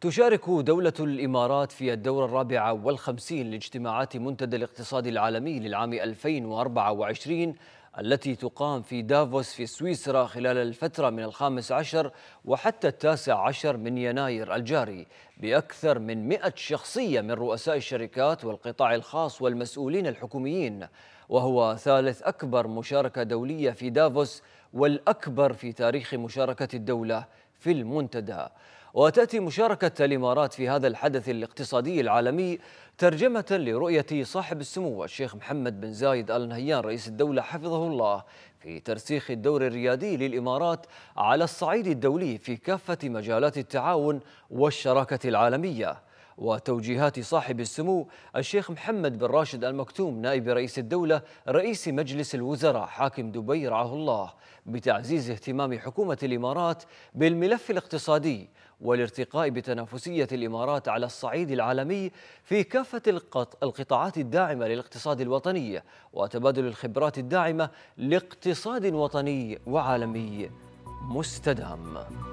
تشارك دولة الإمارات في الدورة الرابعة والخمسين لاجتماعات منتدى الاقتصاد العالمي للعام 2024 التي تقام في دافوس في سويسرا خلال الفترة من الخامس عشر وحتى التاسع عشر من يناير الجاري بأكثر من مئة شخصية من رؤساء الشركات والقطاع الخاص والمسؤولين الحكوميين وهو ثالث أكبر مشاركة دولية في دافوس والأكبر في تاريخ مشاركة الدولة في المنتدى وتأتي مشاركة الإمارات في هذا الحدث الاقتصادي العالمي ترجمة لرؤية صاحب السمو الشيخ محمد بن زايد آل نهيان رئيس الدولة حفظه الله في ترسيخ الدور الريادي للإمارات على الصعيد الدولي في كافة مجالات التعاون والشراكة العالمية وتوجيهات صاحب السمو الشيخ محمد بن راشد المكتوم نائب رئيس الدولة رئيس مجلس الوزراء حاكم دبي رعاه الله بتعزيز اهتمام حكومة الإمارات بالملف الاقتصادي والارتقاء بتنافسية الإمارات على الصعيد العالمي في كافة القطاعات الداعمة للاقتصاد الوطني وتبادل الخبرات الداعمة لاقتصاد وطني وعالمي مستدام